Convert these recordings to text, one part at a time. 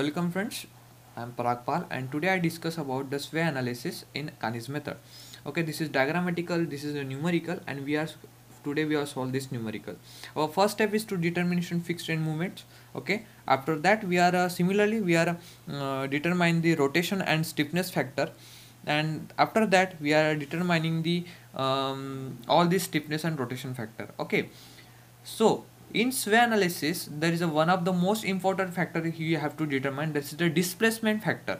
Welcome friends, I am Pal and today I discuss about the sway analysis in Kani's method. Okay, this is diagrammatical, this is a numerical and we are today we are solve this numerical. Our first step is to determination fixed end movements. Okay, after that we are uh, similarly we are uh, determine the rotation and stiffness factor and after that we are determining the um, all the stiffness and rotation factor. Okay, so in sway analysis there is a one of the most important factor you have to determine this is the displacement factor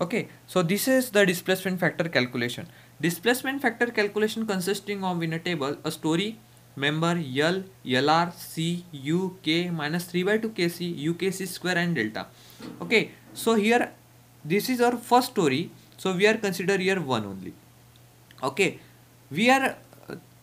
okay so this is the displacement factor calculation displacement factor calculation consisting of in a table a story member L, LR, C, U, K minus 3 by 2 KC, UKC square and delta. Okay, so here this is our first story. So we are consider here 1 only. Okay, we are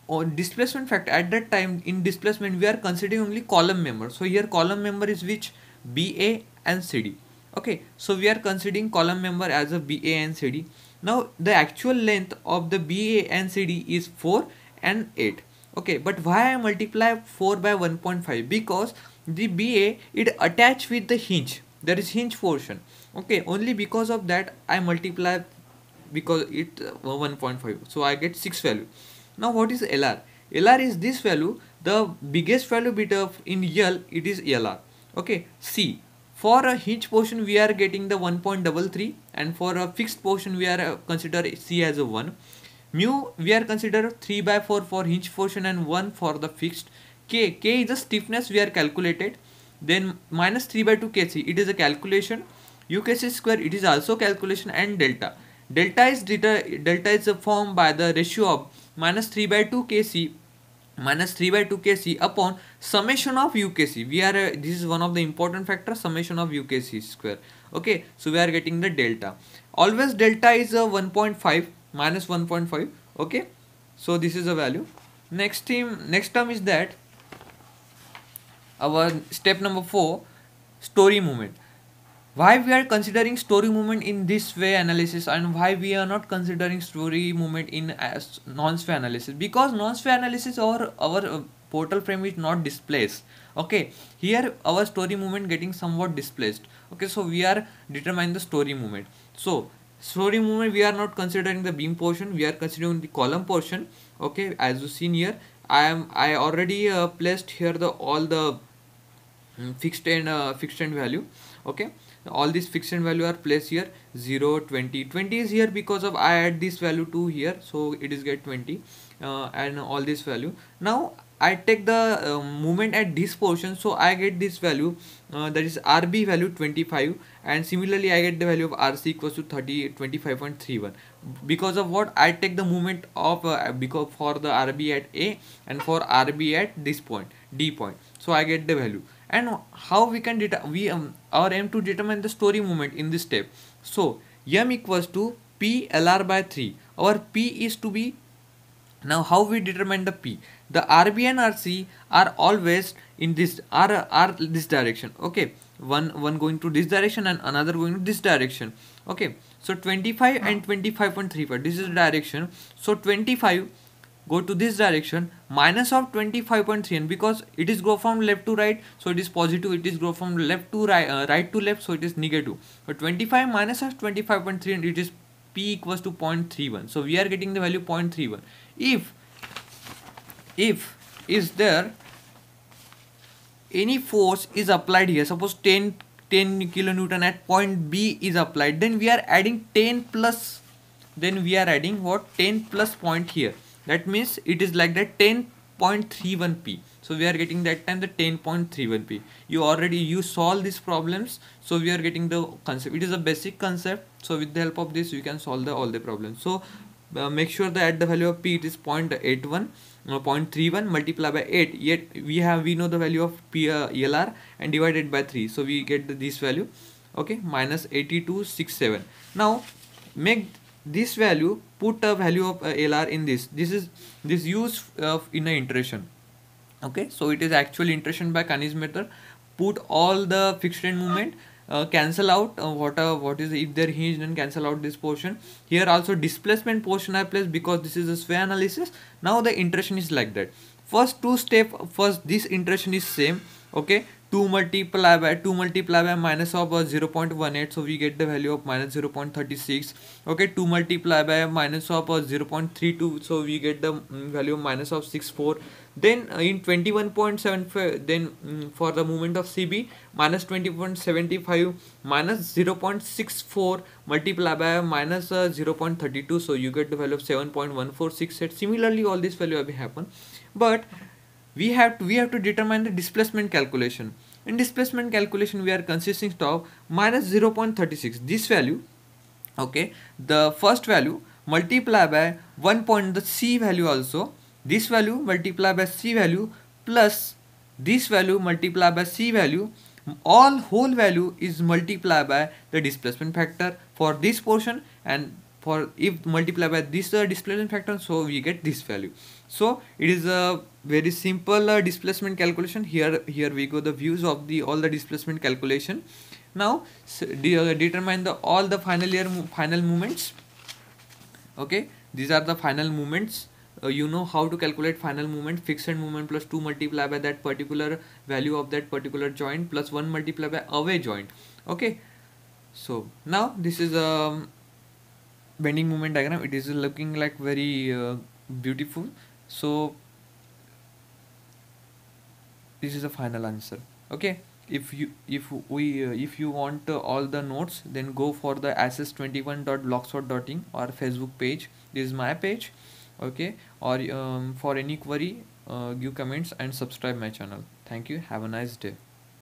or displacement factor at that time in displacement we are considering only column member so here column member is which BA and CD okay so we are considering column member as a BA and CD now the actual length of the BA and CD is 4 and 8 okay but why I multiply 4 by 1.5 because the BA it attached with the hinge there is hinge portion okay only because of that I multiply because it uh, 1.5 so I get 6 value now what is LR? LR is this value, the biggest value bit of in L, it is LR. Okay, C. For a hinge portion we are getting the 1.33 and for a fixed portion we are uh, consider C as a 1. Mu we are consider 3 by 4 for hinge portion and 1 for the fixed. K, K is the stiffness we are calculated. Then minus 3 by 2 Kc, it is a calculation. UKC square, it is also calculation and delta. Delta is delta, delta is formed by the ratio of minus 3 by 2 kc minus 3 by 2 kc upon summation of ukc we are uh, this is one of the important factor summation of ukc square okay so we are getting the delta always delta is a uh, 1.5 minus 1.5 okay so this is a value next team next term is that our step number 4 story movement why we are considering story movement in this way analysis and why we are not considering story movement in non-sphere analysis because non-sphere analysis or our, our uh, portal frame is not displaced okay here our story movement getting somewhat displaced okay so we are determining the story movement so story movement we are not considering the beam portion we are considering the column portion okay as you seen here i am i already uh, placed here the all the Hmm, fixed and uh, fixed end value okay all these fixed end value are placed here 0 20 20 is here because of i add this value to here so it is get 20 uh, and all this value now i take the uh, movement at this portion so i get this value uh, that is rb value 25 and similarly i get the value of rc equals to 30 25.31 because of what i take the movement of uh, because for the rb at a and for rb at this point d point so i get the value and how we can det- we um, our aim to determine the story moment in this step so m equals to p lr by 3 our p is to be now how we determine the p the rb and rc are always in this are are this direction okay one one going to this direction and another going to this direction okay so 25 and 25.35 this is the direction so 25 go to this direction minus of 253 and because it is go from left to right so it is positive it is go from left to right uh, right to left so it is negative but 25 minus of 25.3n and is p equals to 0.31 so we are getting the value 0.31 if if is there any force is applied here suppose 10 10 kilonewton at point b is applied then we are adding 10 plus then we are adding what 10 plus point here that means it is like that 10.31p so we are getting that time the 10.31p you already you solve these problems so we are getting the concept it is a basic concept so with the help of this you can solve the all the problems so uh, make sure that at the value of p it is 0.81 uh, 0.31 multiplied by 8 yet we have we know the value of p uh, elr and divided by 3 so we get the, this value okay minus 8267 now make this value put a value of uh, LR in this this is this use of in an iteration okay so it is actual iteration by Kaniz's method put all the fixed end movement uh, cancel out uh, what uh, what is if there hinge then cancel out this portion here also displacement portion I place because this is a sway analysis now the iteration is like that first two step first this iteration is same okay 2 multiply by 2 multiply by minus of 0.18 so we get the value of minus 0.36 okay 2 multiply by minus of 0.32 so we get the mm, value of minus of 64 then uh, in 21.75 then mm, for the movement of cb minus 20.75 minus 0.64 multiply by minus, uh, 0.32 so you get the value of 7.1468 similarly all this value will happen but we have to, we have to determine the displacement calculation in displacement calculation we are consisting of minus 0.36 this value okay the first value multiply by 1 point the c value also this value multiply by c value plus this value multiply by c value all whole value is multiplied by the displacement factor for this portion and for if multiplied by this uh, displacement factor so we get this value so it is a very simple uh, displacement calculation here here we go the views of the all the displacement calculation now so de uh, determine the all the final year mo final movements okay these are the final movements uh, you know how to calculate final movement fixed movement plus 2 multiplied by that particular value of that particular joint plus 1 multiplied by away joint okay so now this is um, bending moment diagram it is looking like very uh, beautiful so this is the final answer okay if you if we uh, if you want uh, all the notes then go for the access21.blogspot.in or facebook page this is my page okay or um, for any query uh, give comments and subscribe my channel thank you have a nice day